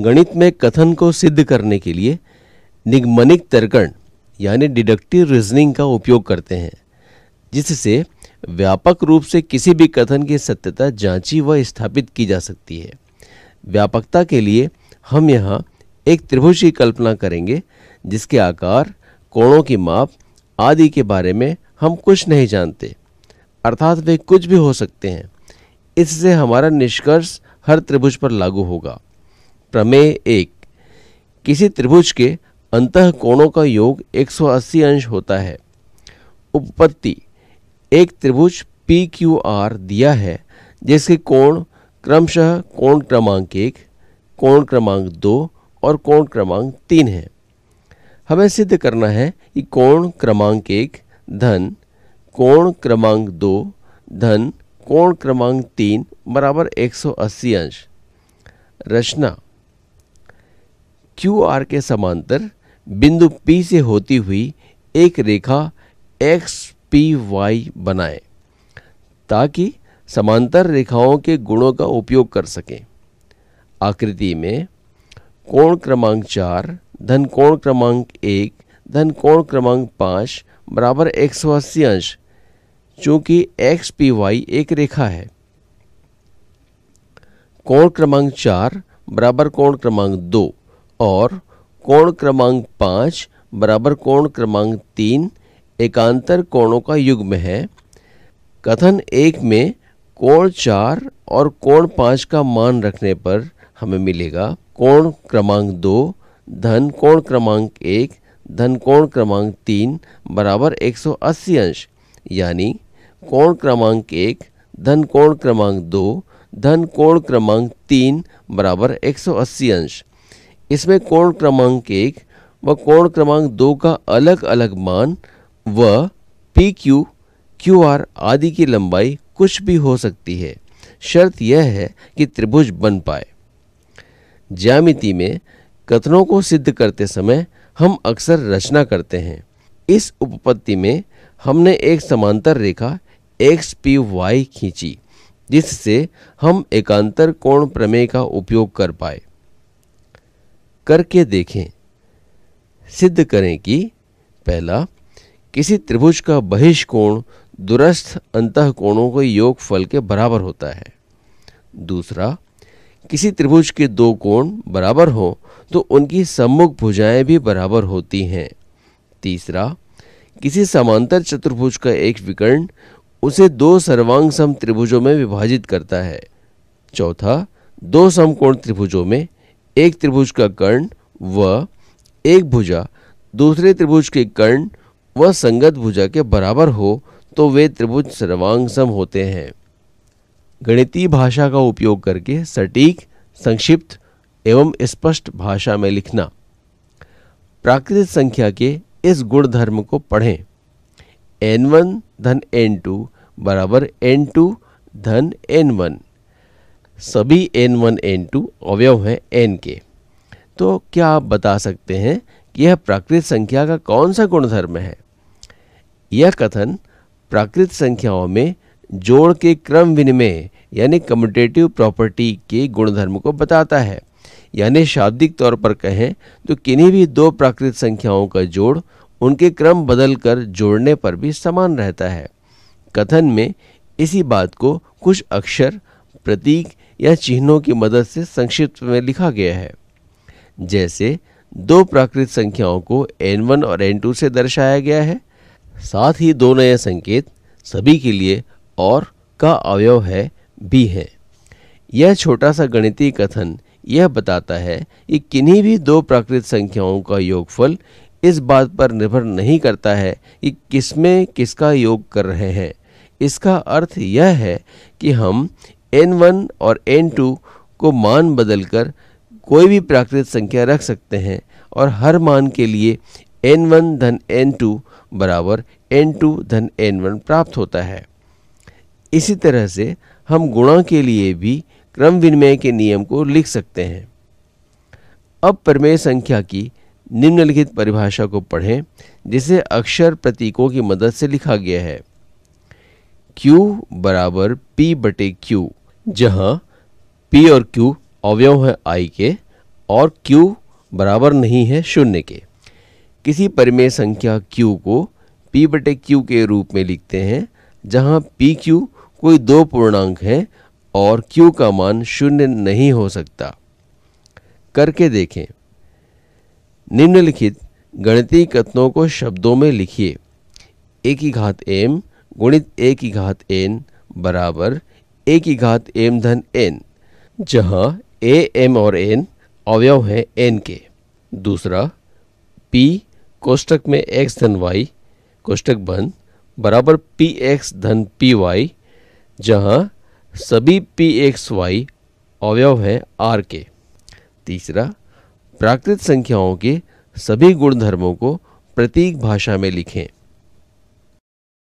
गणित में कथन को सिद्ध करने के लिए निगमनिक तर्कण यानी डिडक्टिव रीजनिंग का उपयोग करते हैं जिससे व्यापक रूप से किसी भी कथन की सत्यता जांची व स्थापित की जा सकती है व्यापकता के लिए हम यहाँ एक त्रिभुज की कल्पना करेंगे जिसके आकार कोणों की माप आदि के बारे में हम कुछ नहीं जानते अर्थात वे कुछ भी हो सकते हैं इससे हमारा निष्कर्ष हर त्रिभुज पर लागू होगा प्रमेय एक किसी त्रिभुज के अंत कोणों का योग 180 अंश होता है उपपत्ति एक त्रिभुज पी क्यू आर दिया है जिसके कोण क्रमशः कोण क्रमांक एक कोण क्रमांक दो और कोण क्रमांक तीन है हमें सिद्ध करना है कि कोण क्रमांक एक धन कोण क्रमांक दो धन कोण क्रमांक तीन बराबर 180 अंश रचना क्यू आर के समांतर बिंदु P से होती हुई एक रेखा एक्स पी वाई बनाए ताकि समांतर रेखाओं के गुणों का उपयोग कर सकें आकृति में कोण क्रमांक चार धन कोण क्रमांक एक धन कोण क्रमांक पाँच बराबर एक सौ अस्सी अंश चूँकि एक्स पी वाई एक रेखा है कोण क्रमांक चार बराबर कोण क्रमांक दो और कोण क्रमांक पाँच बराबर कोण क्रमांक तीन एकांतर कोणों का युग्म है कथन एक में कोण चार और कोण पाँच का मान रखने पर हमें मिलेगा कोण क्रमांक दो धन कोण क्रमांक एक धन कोण क्रमांक तीन बराबर 180 अंश यानी कोण क्रमांक एक धन कोण क्रमांक दो धन कोण क्रमांक तीन बराबर 180 अंश इसमें कोण क्रमांक एक व कोण क्रमांक दो का अलग अलग मान व पी क्यू क्यू आर आदि की लंबाई कुछ भी हो सकती है शर्त यह है कि त्रिभुज बन पाए ज्यामिति में कथनों को सिद्ध करते समय हम अक्सर रचना करते हैं इस उपपत्ति में हमने एक समांतर रेखा एक्स पी वाई खींची जिससे हम एकांतर कोण प्रमेय का उपयोग कर पाए करके देखें सिद्ध करें कि पहला किसी त्रिभुज का बहिष्कोण दुरस्थ अंत कोणों के योग फल के बराबर होता है दूसरा किसी त्रिभुज के दो कोण बराबर हो तो उनकी सम्मुख भुजाएं भी बराबर होती हैं तीसरा किसी समांतर चतुर्भुज का एक विकर्ण उसे दो सर्वांग सम त्रिभुजों में विभाजित करता है चौथा दो समकोण त्रिभुजों में एक त्रिभुज का कर्ण व एक भुजा दूसरे त्रिभुज के कर्ण व संगत भुजा के बराबर हो तो वे त्रिभुज सर्वांगसम होते हैं गणितीय भाषा का उपयोग करके सटीक संक्षिप्त एवं स्पष्ट भाषा में लिखना प्राकृतिक संख्या के इस गुण धर्म को पढ़ें एन वन धन एन टू बराबर एन टू धन एन वन सभी एन वन एन टू अवयव हैं एन के तो क्या आप बता सकते हैं कि यह प्राकृत संख्या का कौन सा गुणधर्म है यह कथन प्राकृत संख्याओं में जोड़ के क्रम विनिमय यानी कम्यूटेटिव प्रॉपर्टी के गुणधर्म को बताता है यानी शाब्दिक तौर पर कहें तो किन्हीं भी दो प्राकृत संख्याओं का जोड़ उनके क्रम बदल कर जोड़ने पर भी समान रहता है कथन में इसी बात को कुछ अक्षर प्रतीक या चिन्हों की मदद से संक्षिप्त में लिखा गया है जैसे दो प्राकृत संख्याओं को एन वन और एन टू से दर्शाया गया है साथ ही दो नए संकेत सभी के लिए और का अवयव है भी है यह छोटा सा गणितीय कथन यह बताता है कि किन्हीं भी दो प्राकृत संख्याओं का योगफल इस बात पर निर्भर नहीं करता है कि किसमें किसका योग कर रहे हैं इसका अर्थ यह है कि हम एन वन और एन टू को मान बदलकर कोई भी प्राकृत संख्या रख सकते हैं और हर मान के लिए एन वन धन एन टू बराबर एन टू धन एन वन प्राप्त होता है इसी तरह से हम गुणा के लिए भी क्रम विनिमय के नियम को लिख सकते हैं अब प्रमेय संख्या की निम्नलिखित परिभाषा को पढ़ें जिसे अक्षर प्रतीकों की मदद से लिखा गया है Q बराबर P बटे क्यू जहाँ p और q अवयव हैं i के और q बराबर नहीं है शून्य के किसी परिमेय संख्या q को p बटे q के रूप में लिखते हैं जहाँ पी क्यू कोई दो पूर्णांक है और q का मान शून्य नहीं हो सकता करके देखें निम्नलिखित गणितीय कथनों को शब्दों में लिखिए एक ही घात एम गुणित एक ही घात एन बराबर ए की घात एम धन एन जहाँ ए एम और एन अवयव हैं एन के दूसरा पी कोष्टक में एक्स धन वाई कोष्टक बन बराबर पी एक्स धन पी वाई जहाँ सभी पी एक्स वाई अवयव हैं आर के तीसरा प्राकृत संख्याओं के सभी गुणधर्मों को प्रतीक भाषा में लिखें